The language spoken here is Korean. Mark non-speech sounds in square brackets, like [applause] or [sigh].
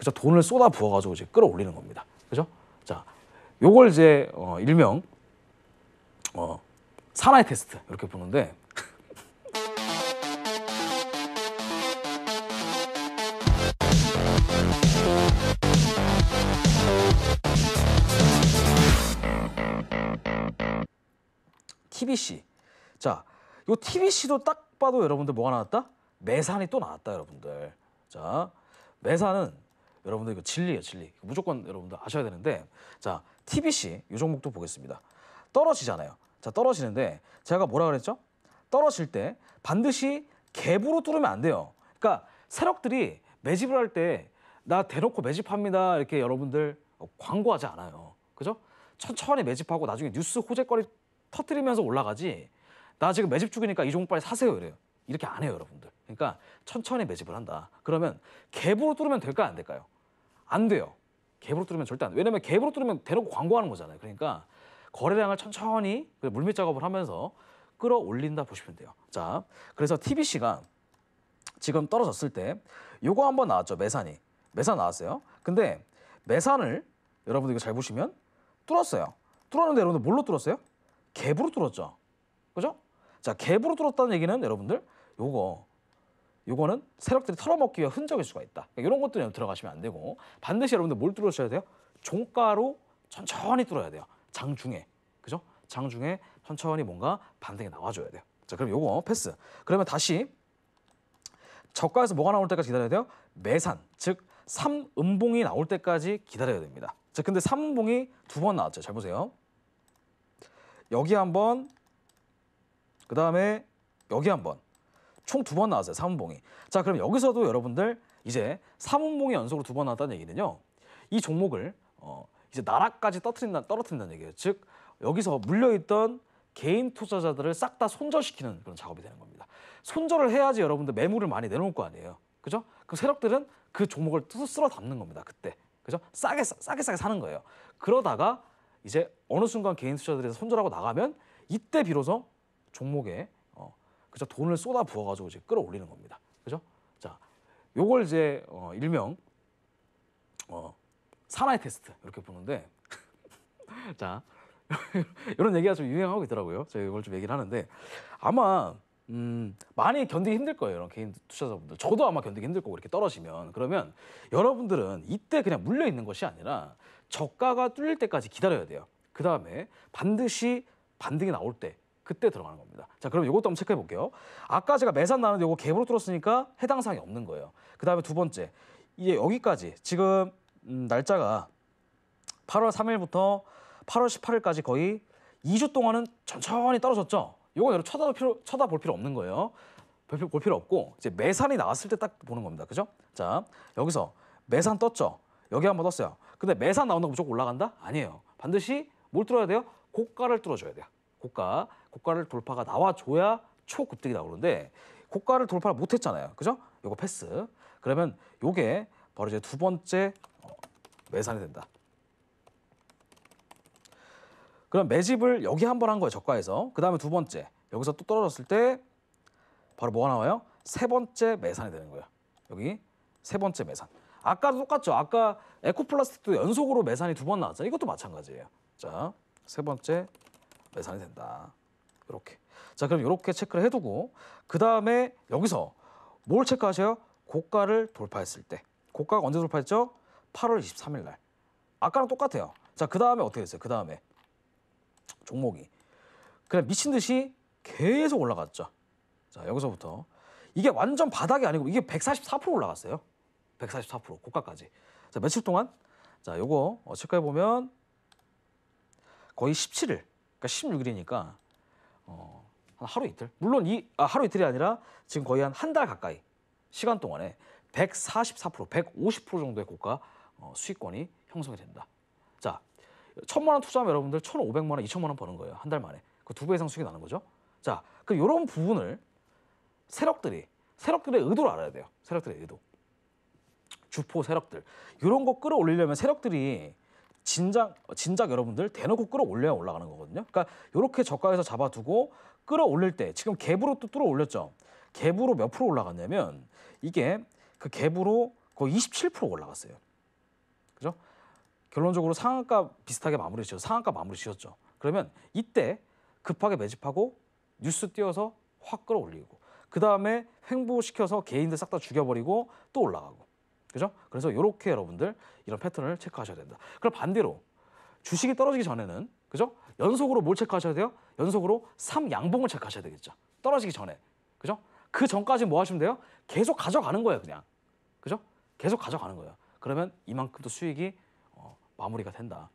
그죠? 돈을 쏟아 부어가지고 이제 끌어올리는 겁니다. 그죠? 자, 요걸 이제 어, 일명 어, 사나이 테스트 이렇게 보는데 TBC. 자, 요 TBC도 딱 봐도 여러분들 뭐가 나왔다? 매산이 또 나왔다, 여러분들. 자, 매산은 여러분들 이거 진리예요, 진리. 무조건 여러분들 아셔야 되는데 자, TBC 요 종목도 보겠습니다. 떨어지잖아요. 자, 떨어지는데 제가 뭐라 그랬죠? 떨어질 때 반드시 갭으로 뚫으면 안 돼요. 그러니까 세력들이 매집을 할 때 나 대놓고 매집합니다. 이렇게 여러분들 광고하지 않아요. 그죠? 천천히 매집하고 나중에 뉴스 호재거리 터트리면서 올라가지. 나 지금 매집 죽이니까이 종목 빨리 사세요 이래요. 이렇게 안 해요, 여러분들. 그러니까 천천히 매집을 한다. 그러면 갭으로 뚫으면 될까 안 될까요? 안 돼요. 갭으로 뚫으면 절대 안 돼. 왜냐면 갭으로 뚫으면 대놓고 광고하는 거잖아요. 그러니까 거래량을 천천히 물밑 작업을 하면서 끌어올린다 보시면 돼요. 자, 그래서 TBC가 지금 떨어졌을 때 요거 한번 나왔죠. 매산이. 매산 나왔어요. 근데 매산을 여러분들 이거 잘 보시면 뚫었어요. 뚫었는데 여러분들 뭘로 뚫었어요? 갭으로 뚫었죠. 그죠? 자, 갭으로 뚫었다는 얘기는 여러분들 요거 요거는 세력들이 털어먹기 위한 흔적일 수가 있다. 그러니까 이런 것들은 들어가시면 안 되고 반드시 여러분들 뭘 뚫으셔야 돼요? 종가로 천천히 뚫어야 돼요. 장중에 그죠? 장중에 천천히 뭔가 반등이 나와줘야 돼요. 자 그럼 요거 패스. 그러면 다시 저가에서 뭐가 나올 때까지 기다려야 돼요? 매산 즉 삼음봉이 나올 때까지 기다려야 됩니다. 자 근데 삼음봉이 두 번 나왔죠. 잘 보세요. 여기 한번 그 다음에 여기 한번 총두번 나왔어요. 삼운봉이. 자, 그럼 여기서도 여러분들 이제 삼운봉이 연속으로 두 번 나왔다는 얘기는요. 이 종목을 어, 이제 나락까지 떨어뜨린다, 떨어뜨린다는 얘기예요. 즉 여기서 물려있던 개인 투자자들을 싹 다 손절시키는 그런 작업이 되는 겁니다. 손절을 해야지 여러분들 매물을 많이 내놓을 거 아니에요. 그죠? 그 세력들은 그 종목을 또 쓸어 담는 겁니다. 그때. 그죠? 싸게 싸게 싸게 사는 거예요. 그러다가 이제 어느 순간 개인 투자들에서 손절하고 나가면 이때 비로소 종목에 그죠? 돈을 쏟아 부어가지고 이제 끌어올리는 겁니다. 그죠? 자, 요걸 이제 어, 일명 어, 사나이 테스트 이렇게 보는데 [laughs] 자 이런 [laughs] 얘기가 좀 유행하고 있더라고요. 제가 이걸 좀 얘기를 하는데 아마 음, 많이 견디기 힘들 거예요. 이런 개인 투자자분들. 저도 아마 견디기 힘들 거고 이렇게 떨어지면 그러면 여러분들은 이때 그냥 물려 있는 것이 아니라 저가가 뚫릴 때까지 기다려야 돼요. 그 다음에 반드시 반등이 나올 때 그때 들어가는 겁니다. 자, 그럼 이것도 한번 체크해 볼게요. 아까 제가 매산 나는데 이거 갭으로 뚫었으니까 해당 사항이 없는 거예요. 그 다음에 두 번째, 이제 여기까지 지금 음, 날짜가 8월 3일부터 8월 18일까지 거의 2주 동안은 천천히 떨어졌죠. 이건 여러분 쳐다볼 필요, 쳐다볼 필요 없는 거예요. 볼 필요 없고 이제 매산이 나왔을 때 딱 보는 겁니다. 그죠? 자, 여기서 매산 떴죠. 여기 한번 떴어요. 근데 매산 나오는 거 무조건 올라간다? 아니에요. 반드시 뭘 뚫어야 돼요? 고가를 뚫어줘야 돼요. 고가, 고가를 돌파가 나와줘야 초급등이 나오는데 고가를 돌파를 못했잖아요. 그죠? 요거 패스. 그러면 요게 바로 이제 두 번째 매산이 된다. 그럼 매집을 여기 한 번 한 거예요. 저가에서. 그 다음에 두 번째. 여기서 또 떨어졌을 때 바로 뭐가 나와요? 세 번째 매산이 되는 거예요. 여기 세 번째 매산. 아까도 똑같죠. 아까 에코플라스틱도 연속으로 매산이 두 번 나왔잖아요. 이것도 마찬가지예요. 자, 세 번째 배상이 된다. 이렇게. 자, 그럼 이렇게 체크를 해두고 그 다음에 여기서 뭘 체크하셔요? 고가를 돌파했을 때. 고가가 언제 돌파했죠? 8월 23일 날. 아까랑 똑같아요. 자, 그 다음에 어떻게 됐어요? 그 다음에 종목이 그냥 미친 듯이 계속 올라갔죠. 자, 여기서부터 이게 완전 바닥이 아니고 이게 144% 올라갔어요. 144% 고가까지. 자, 며칠 동안 자, 요거 어, 체크해 보면 거의 17일 그러니까 16일이니까 어, 한 하루 이틀. 물론 이 아, 하루 이틀이 아니라 지금 거의 한 한 달 가까이 시간 동안에 144%, 150% 정도의 고가 어, 수익권이 형성이 된다. 자, 천만 원 투자하면 여러분들 1,500만 원, 2 0 0 0만원 버는 거예요. 한 달 만에. 그 두 배 이상 수익이 나는 거죠. 자, 그 이런 부분을 세력들이 세력들의 의도를 알아야 돼요. 세력들의 의도. 주포 세력들. 이런 거 끌어올리려면 세력들이 진작 진작 여러분들 대놓고 끌어올려야 올라가는 거거든요. 그러니까 이렇게 저가에서 잡아두고 끌어올릴 때 지금 갭으로 또 끌어올렸죠. 갭으로 몇 프로 올라갔냐면 이게 그 갭으로 거의 27% 올라갔어요. 그죠? 결론적으로 상한가 비슷하게 마무리 지었죠. 상한가 마무리 지었죠. 그러면 이때 급하게 매집하고 뉴스 띄워서 확 끌어올리고 그 다음에 횡보시켜서 개인들 싹 다 죽여버리고 또 올라가고 그죠? 그래서 이렇게 여러분들 이런 패턴을 체크하셔야 된다. 그럼 반대로 주식이 떨어지기 전에는 그죠? 연속으로 뭘 체크하셔야 돼요? 연속으로 3 양봉을 체크하셔야 되겠죠. 떨어지기 전에. 그죠? 그 전까지 뭐 하시면 돼요? 계속 가져가는 거예요, 그냥. 그죠? 계속 가져가는 거예요. 그러면 이만큼도 수익이 어, 마무리가 된다.